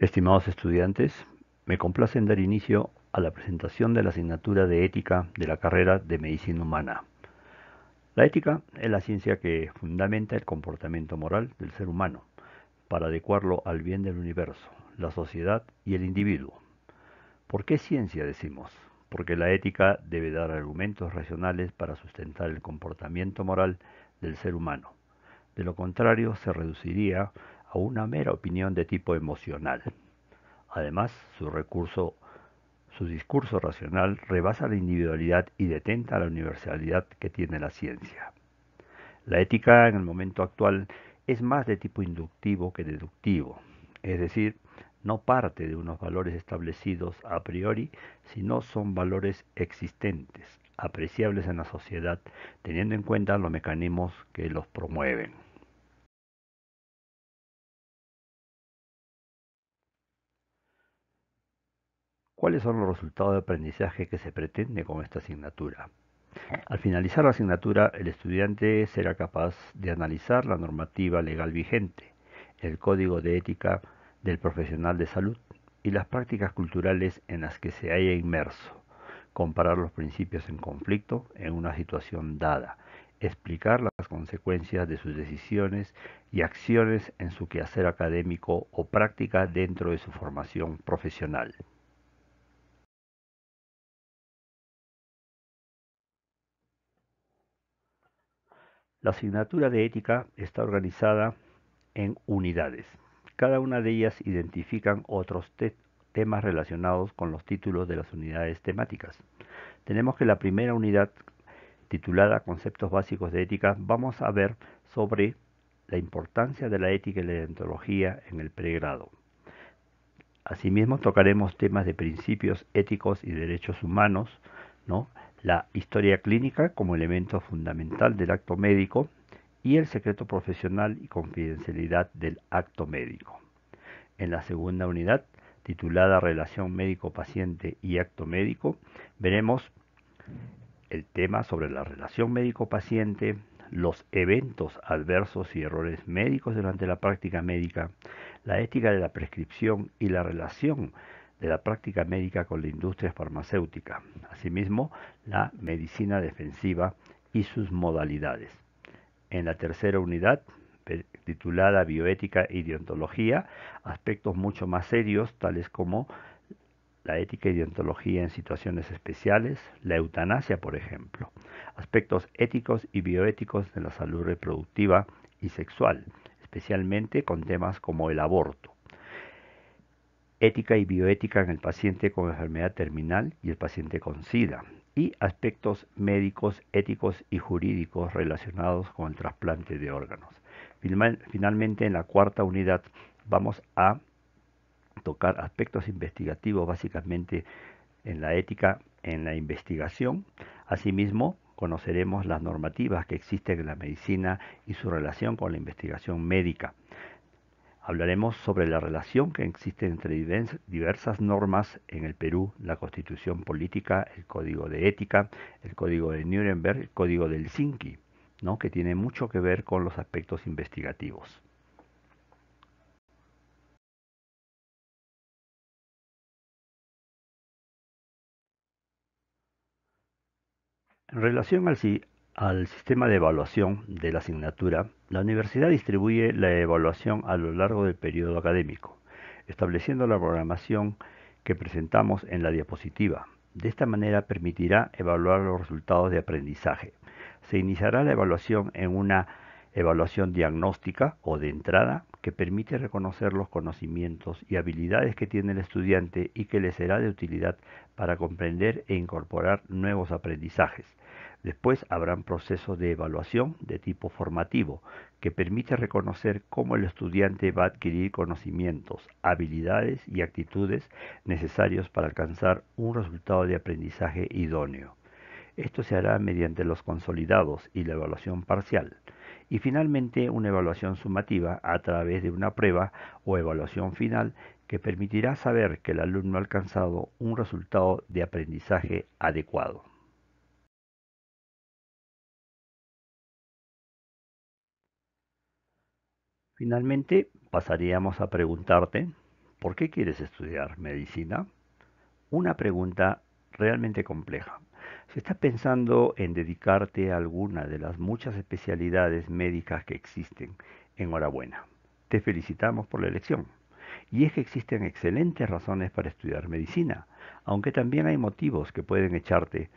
Estimados estudiantes, me complace en dar inicio a la presentación de la asignatura de ética de la carrera de medicina humana. La ética es la ciencia que fundamenta el comportamiento moral del ser humano para adecuarlo al bien del universo, la sociedad y el individuo. ¿Por qué ciencia decimos? Porque la ética debe dar argumentos racionales para sustentar el comportamiento moral del ser humano. De lo contrario, se reduciría a una mera opinión de tipo emocional. Además, su recurso su discurso racional rebasa la individualidad y detenta la universalidad que tiene la ciencia. La ética en el momento actual es más de tipo inductivo que deductivo, es decir, no parte de unos valores establecidos a priori, sino son valores existentes, apreciables en la sociedad, teniendo en cuenta los mecanismos que los promueven. cuáles son los resultados de aprendizaje que se pretende con esta asignatura. Al finalizar la asignatura, el estudiante será capaz de analizar la normativa legal vigente, el código de ética del profesional de salud y las prácticas culturales en las que se haya inmerso, comparar los principios en conflicto en una situación dada, explicar las consecuencias de sus decisiones y acciones en su quehacer académico o práctica dentro de su formación profesional. La asignatura de ética está organizada en unidades. Cada una de ellas identifican otros temas relacionados con los títulos de las unidades temáticas. Tenemos que la primera unidad, titulada Conceptos básicos de ética, vamos a ver sobre la importancia de la ética y la deontología en el pregrado. Asimismo, tocaremos temas de principios éticos y derechos humanos, ¿no? la historia clínica como elemento fundamental del acto médico y el secreto profesional y confidencialidad del acto médico. En la segunda unidad, titulada Relación médico-paciente y acto médico, veremos el tema sobre la relación médico-paciente, los eventos adversos y errores médicos durante la práctica médica, la ética de la prescripción y la relación de la práctica médica con la industria farmacéutica, asimismo la medicina defensiva y sus modalidades. En la tercera unidad, titulada Bioética y e Deontología, aspectos mucho más serios tales como la ética y e deontología en situaciones especiales, la eutanasia, por ejemplo, aspectos éticos y bioéticos de la salud reproductiva y sexual, especialmente con temas como el aborto ética y bioética en el paciente con enfermedad terminal y el paciente con SIDA, y aspectos médicos, éticos y jurídicos relacionados con el trasplante de órganos. Finalmente, en la cuarta unidad vamos a tocar aspectos investigativos básicamente en la ética, en la investigación. Asimismo, conoceremos las normativas que existen en la medicina y su relación con la investigación médica hablaremos sobre la relación que existe entre diversas normas en el Perú, la Constitución Política, el Código de Ética, el Código de Nuremberg, el Código de Helsinki, ¿no? que tiene mucho que ver con los aspectos investigativos. En relación al, al sistema de evaluación de la asignatura, la universidad distribuye la evaluación a lo largo del periodo académico, estableciendo la programación que presentamos en la diapositiva. De esta manera permitirá evaluar los resultados de aprendizaje. Se iniciará la evaluación en una evaluación diagnóstica o de entrada que permite reconocer los conocimientos y habilidades que tiene el estudiante y que le será de utilidad para comprender e incorporar nuevos aprendizajes. Después un proceso de evaluación de tipo formativo que permite reconocer cómo el estudiante va a adquirir conocimientos, habilidades y actitudes necesarios para alcanzar un resultado de aprendizaje idóneo. Esto se hará mediante los consolidados y la evaluación parcial y finalmente una evaluación sumativa a través de una prueba o evaluación final que permitirá saber que el alumno ha alcanzado un resultado de aprendizaje adecuado. Finalmente, pasaríamos a preguntarte, ¿por qué quieres estudiar medicina? Una pregunta realmente compleja, si estás pensando en dedicarte a alguna de las muchas especialidades médicas que existen, enhorabuena. Te felicitamos por la elección. Y es que existen excelentes razones para estudiar medicina, aunque también hay motivos que pueden echarte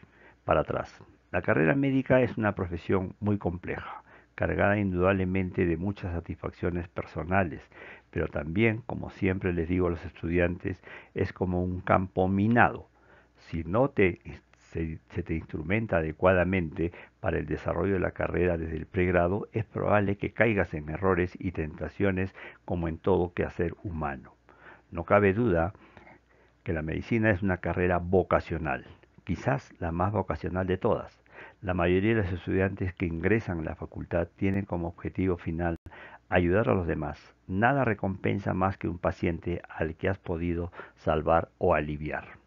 para atrás. La carrera médica es una profesión muy compleja, cargada indudablemente de muchas satisfacciones personales, pero también, como siempre les digo a los estudiantes, es como un campo minado. Si no te se, te instrumenta adecuadamente para el desarrollo de la carrera desde el pregrado, es probable que caigas en errores y tentaciones como en todo quehacer humano. No cabe duda que la medicina es una carrera vocacional, quizás la más vocacional de todas. La mayoría de los estudiantes que ingresan a la facultad tienen como objetivo final ayudar a los demás. Nada recompensa más que un paciente al que has podido salvar o aliviar.